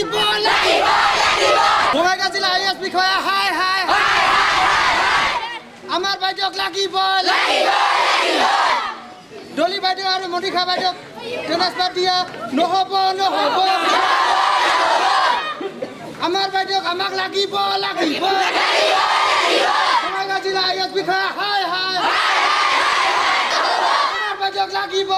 দিব লাগিব তোমাৰ কাছিল আই এছ বিষয়া হাই হাই আমাৰ বাইদেউক লাগিব ডলি বাইদেউ আৰু মনীষা বাইদেউক ট্ৰেঞ্চফাৰ দিয়া নহ'ব নহ'ব আমাৰ বাইদেউক আমাক লাগিব লাগিব তোমাৰ কাছিল আই এছ বিষয়া হাই হাই আমাৰ বাইদেউক লাগিব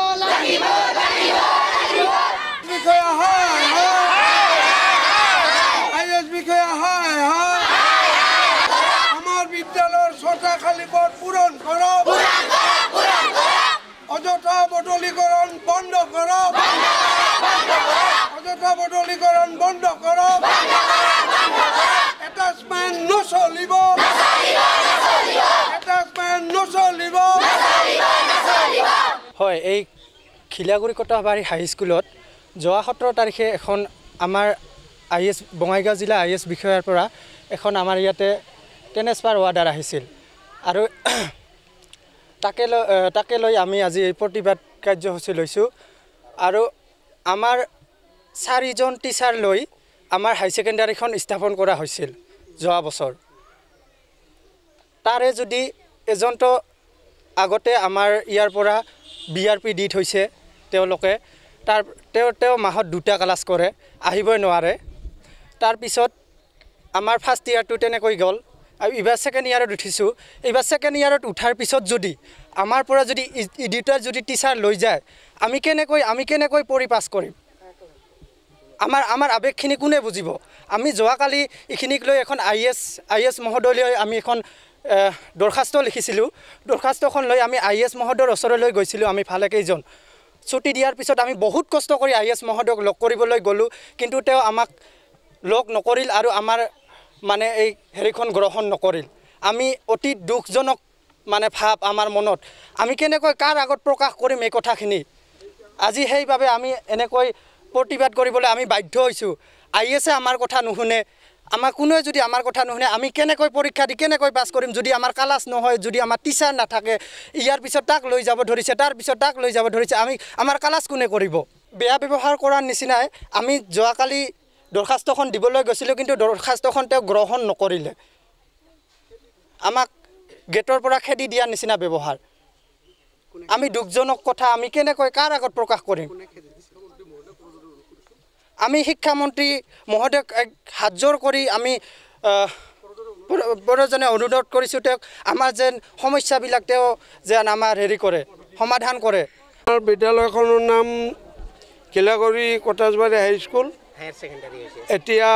সম্পদ পূৰণ কৰক অযথা বদলীকৰণ বন্ধ কৰক অযথা বদলীকৰণ বন্ধ কৰক হয় এই খিলাগুৰি কটাবাৰী হাইস্কুলত যোৱা সোতৰ তাৰিখে এখন আমাৰ আই এছ বঙাইগাঁও জিলা আই এছ বিষয়াৰ পৰা এখন আমাৰ ইয়াতে ট্ৰেন্সফাৰ অৰ্ডাৰ আহিছিল আৰু তাকে লৈ তাকে লৈ আমি আজি এই প্ৰতিবাদ কাৰ্যসূচী লৈছোঁ আৰু আমাৰ চাৰিজন টিচাৰ লৈ আমাৰ হাই ছেকেণ্ডাৰীখন স্থাপন কৰা হৈছিল যোৱা বছৰ তাৰে যদি এজন এজনতো আগতে আমাৰ ইয়াৰ পৰা বি আৰ পি দি থৈছে তেওঁলোকে তাৰ তেওঁ তেওঁ মাহত দুটা ক্লাছ কৰে আহিবই নোৱাৰে তাৰপিছত আমাৰ ফাৰ্ষ্ট ইয়াৰটো তেনেকৈ গ'ল আৰু এইবাৰ ছেকেণ্ড ইয়াৰত উঠিছোঁ এইবাৰ ছেকেণ্ড ইয়াৰত উঠাৰ পিছত যদি আমাৰ পৰা যদি ইডিটাৰ যদি টিচাৰ লৈ যায় আমি কেনেকৈ আমি কেনেকৈ পঢ়ি পাছ কৰিম আমাৰ আমাৰ আৱেগখিনি কোনে বুজিব আমি যোৱাকালি এইখিনিক লৈ এখন আই এছ আই এছ মহোদয়লৈ আমি এখন দৰ্খাস্ত লিখিছিলোঁ দৰ্খাস্তখন লৈ আমি আই এছ মহোদয়ৰ ওচৰলৈ গৈছিলোঁ আমি ভালেকেইজন ছুটি দিয়াৰ পিছত আমি বহুত কষ্ট কৰি আই এছ মহোদয়ক লগ কৰিবলৈ গ'লোঁ কিন্তু তেওঁ আমাক লগ নকৰিল আৰু আমাৰ মানে এই হেৰিখন গ্ৰহণ নকৰিল আমি অতি দুখজনক মানে ভাৱ আমাৰ মনত আমি কেনেকৈ কাৰ আগত প্ৰকাশ কৰিম এই কথাখিনি আজি সেইবাবে আমি এনেকৈ প্ৰতিবাদ কৰিবলৈ আমি বাধ্য হৈছোঁ আই এছে আমাৰ কথা নুশুনে আমাৰ কোনোৱে যদি আমাৰ কথা নুশুনে আমি কেনেকৈ পৰীক্ষা দি কেনেকৈ পাছ কৰিম যদি আমাৰ ক্লাছ নহয় যদি আমাৰ টিচাৰ নাথাকে ইয়াৰ পিছত তাক লৈ যাব ধৰিছে তাৰ পিছত তাক লৈ যাব ধৰিছে আমি আমাৰ ক্লাছ কোনে কৰিব বেয়া ব্যৱহাৰ কৰাৰ নিচিনাই আমি যোৱাকালি দৰ্খাস্তখন দিবলৈ গৈছিলোঁ কিন্তু দৰ্খাস্তখন তেওঁ গ্ৰহণ নকৰিলে আমাক গেটৰ পৰা খেদি দিয়াৰ নিচিনা ব্যৱহাৰ আমি দুখজনক কথা আমি কেনেকৈ কাৰ আগত প্ৰকাশ কৰিম আমি শিক্ষামন্ত্ৰী মহোদয়ক এক হাতযোৰ কৰি আমি বড়োজনে অনুৰোধ কৰিছোঁ তেওঁক আমাৰ যেন সমস্যাবিলাক তেওঁ যেন আমাৰ হেৰি কৰে সমাধান কৰে বিদ্যালয়খনৰ নাম কিলাগুৰি কটাজবাৰী হাইস্কুল এতিয়া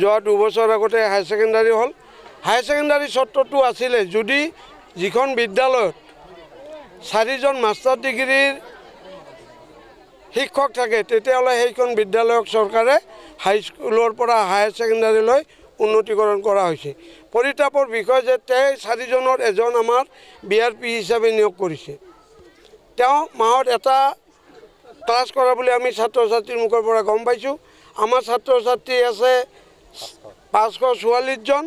যোৱা দুবছৰ আগতে হায়াৰ ছেকেণ্ডাৰী হ'ল হায়াৰ ছেকেণ্ডাৰী চত্ৰটো আছিলে যদি যিখন বিদ্যালয়ত চাৰিজন মাষ্টাৰ ডিগ্ৰীৰ শিক্ষক থাকে তেতিয়াহ'লে সেইখন বিদ্যালয়ক চৰকাৰে হাইস্কুলৰ পৰা হায়াৰ ছেকেণ্ডাৰীলৈ উন্নতিকৰণ কৰা হৈছে পৰিতাপৰ বিষয় যে তেওঁ চাৰিজনৰ এজন আমাৰ বি আৰ পি হিচাপে নিয়োগ কৰিছে তেওঁ মাহত এটা ক্লাছ কৰা বুলি আমি ছাত্ৰ ছাত্ৰীৰ মুখৰ পৰা গম পাইছোঁ আমাৰ ছাত্ৰ ছাত্ৰী আছে পাঁচশ চৌৰাল্লিছজন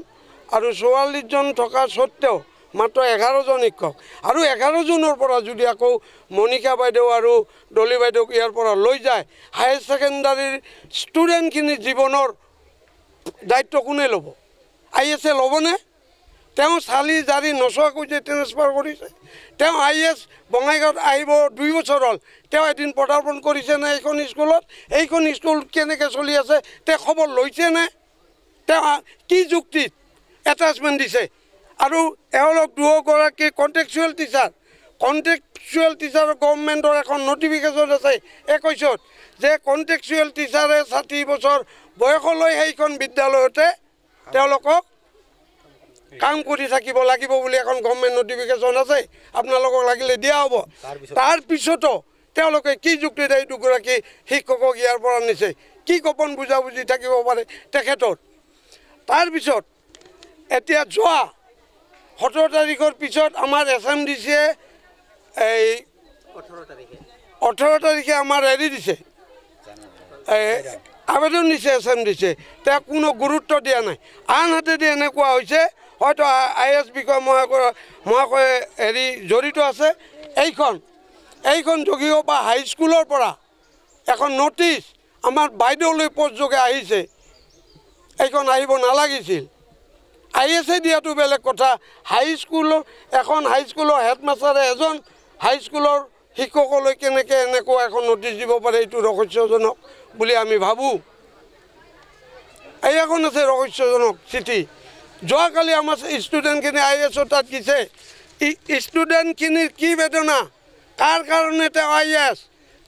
আৰু চৌৰাল্লিছজন থকা স্বত্বেও মাত্ৰ এঘাৰজন শিক্ষক আৰু এঘাৰজনৰ পৰা যদি আকৌ মণিকা বাইদেউ আৰু দলি বাইদেউক ইয়াৰ পৰা লৈ যায় হায়াৰ ছেকেণ্ডাৰীৰ ষ্টুডেণ্টখিনিৰ জীৱনৰ দায়িত্ব কোনে ল'ব আই এছ এ ল'বনে তেওঁ চালি জাৰি নচোৱাকৈ যে ট্ৰেঞ্চফাৰ কৰিছে তেওঁ আই এছ বঙাইগাঁৱত আহিব দুই বছৰ হ'ল তেওঁ এদিন পদাৰ্পণ কৰিছে নে এইখন স্কুলত এইখন স্কুল কেনেকৈ চলি আছে তেওঁ খবৰ লৈছেনে তেওঁ কি যুক্তিত এটাচমেণ্ট দিছে আৰু এওঁলোক দুয়োগৰাকী কণ্টেকচুৱেল টিচাৰ কণ্টেকচুৱেল টিচাৰ গভমেণ্টৰ এখন নটিফিকেশ্যন আছে একৈছত যে কণ্টেকচুৱেল টিচাৰে ষাঠি বছৰ বয়সলৈ সেইখন বিদ্যালয়তে তেওঁলোকক কাম কৰি থাকিব লাগিব বুলি এখন গভৰ্ণমেণ্ট নটিফিকেশ্যন আছে আপোনালোকক লাগিলে দিয়া হ'ব তাৰপিছতো তেওঁলোকে কি যুক্তিত এই দুগৰাকী শিক্ষকক ইয়াৰ পৰা নিছে কি গোপন বুজাবুজি থাকিব পাৰে তেখেতৰ তাৰপিছত এতিয়া যোৱা সোতৰ তাৰিখৰ পিছত আমাৰ এছ এম ডি চিয়ে এই ওঠৰ তাৰিখে আমাৰ হেৰি দিছে আবেদন দিছে এছ এম ডি চিয়ে তেওঁ কোনো গুৰুত্ব দিয়া নাই আনহাতেদি এনেকুৱা হৈছে হয়তো আই এছ বিষয় মই আকৌ মই আকৌ হেৰি জড়িত আছে এইখন এইখন যদিও বা হাইস্কুলৰ পৰা এখন নটিছ আমাৰ বাইদেউলৈ পষ্ট যোগে আহিছে এইখন আহিব নালাগিছিল আই এছে দিয়াটো বেলেগ কথা হাইস্কুলৰ এখন হাইস্কুলৰ হেডমাষ্টাৰে এজন হাইস্কুলৰ শিক্ষকলৈ কেনেকৈ এনেকুৱা এখন নটিছ দিব পাৰে এইটো ৰহস্যজনক বুলি আমি ভাবোঁ এই এখন আছে ৰহস্যজনক চিঠি যোৱাকালি আমাৰ ষ্টুডেণ্টখিনি আই এছ অ' তাত দিছে ষ্টুডেণ্টখিনিৰ কি বেদনা কাৰ কাৰণে তেওঁ আই এছ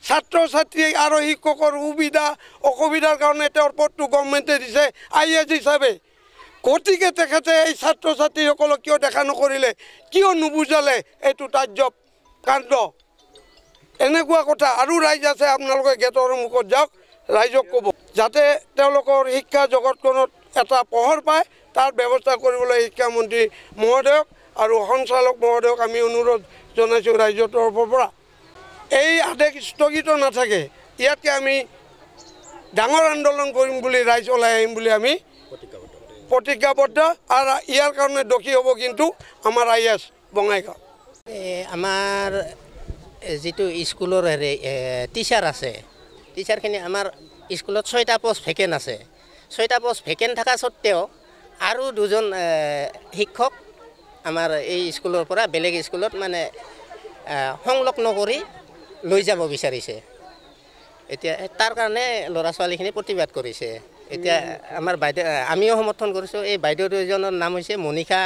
ছাত্ৰ ছাত্ৰী আৰু শিক্ষকৰ সুবিধা অসুবিধাৰ কাৰণে তেওঁৰ পদটো গভমেণ্টে দিছে আই এছ হিচাপে গতিকে তেখেতে এই ছাত্ৰ ছাত্ৰীসকলক কিয় দেখা নকৰিলে কিয় নুবুজালে এইটো তাৰ্যব কাণ্ড এনেকুৱা কথা আৰু ৰাইজ আছে আপোনালোকে গেটৰ মুখত যাওক ৰাইজক ক'ব যাতে তেওঁলোকৰ শিক্ষা জগতখনত এটা পোহৰ পায় তাৰ ব্যৱস্থা কৰিবলৈ শিক্ষামন্ত্ৰী মহোদয়ক আৰু সঞ্চালক মহোদয়ক আমি অনুৰোধ জনাইছোঁ ৰাইজৰ তৰফৰ পৰা এই আদেশ স্থগিত নাথাকে ইয়াতকৈ আমি ডাঙৰ আন্দোলন কৰিম বুলি ৰাইজ ওলাই আহিম বুলি আমি প্ৰতিজ্ঞাবদ্ধ আৰু ইয়াৰ কাৰণে দোষী হ'ব কিন্তু আমাৰ আই এছ বঙাইগাঁও আমাৰ যিটো স্কুলৰ হেৰি টিচাৰ আছে টিচাৰখিনি আমাৰ স্কুলত ছয়টা পষ্ট ভেকেণ্ট আছে ছয়টা পষ্ট ভেকেণ্ট থকা স্বত্বেও আৰু দুজন শিক্ষক আমাৰ এই স্কুলৰ পৰা বেলেগ স্কুলত মানে সংলগ্ন কৰি লৈ যাব বিচাৰিছে এতিয়া তাৰ কাৰণে ল'ৰা ছোৱালীখিনি প্ৰতিবাদ কৰিছে এতিয়া আমাৰ বাইদেউ আমিও সমৰ্থন কৰিছোঁ এই বাইদেউ দুজনৰ নাম হৈছে মনিষা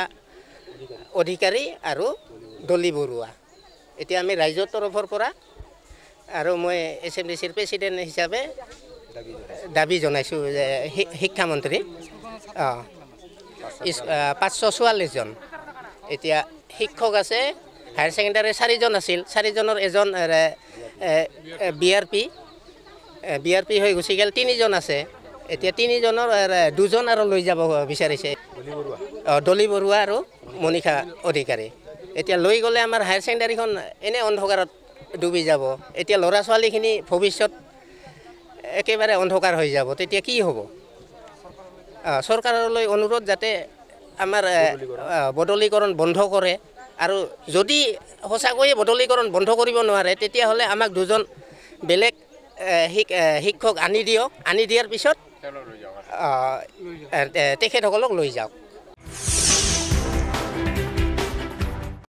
অধিকাৰী আৰু দলি বৰুৱা এতিয়া আমি ৰাইজৰ তৰফৰ পৰা আৰু মই এছ ডি চিৰ প্ৰেচিডেণ্ট হিচাপে দাবী জনাইছোঁ যে শিক্ষামন্ত্ৰী অঁ পাঁচশ চৌৰাল্লিছজন এতিয়া শিক্ষক আছে হায়াৰ ছেকেণ্ডাৰী চাৰিজন আছিল চাৰিজনৰ এজন B R P B R P হৈ গুচি গ'ল তিনিজন আছে এতিয়া তিনিজনৰ দুজন আৰু লৈ যাব বিচাৰিছে অঁ দলি বৰুৱা আৰু মনীষা অধিকাৰী এতিয়া লৈ গ'লে আমাৰ হায়াৰ ছেকেণ্ডাৰীখন এনেই অন্ধকাৰত ডুবি যাব এতিয়া ল'ৰা ছোৱালীখিনি ভৱিষ্যত একেবাৰে অন্ধকাৰ হৈ যাব তেতিয়া কি হ'ব চৰকাৰলৈ অনুৰোধ যাতে আমাৰ বদলীকৰণ বন্ধ কৰে আৰু যদি সঁচাকৈয়ে বদলীকৰণ বন্ধ কৰিব নোৱাৰে তেতিয়াহ'লে আমাক দুজন বেলেগ শিক্ষক আনি দিয়ক আনি দিয়াৰ পিছত তেখেতসকলক লৈ যাওক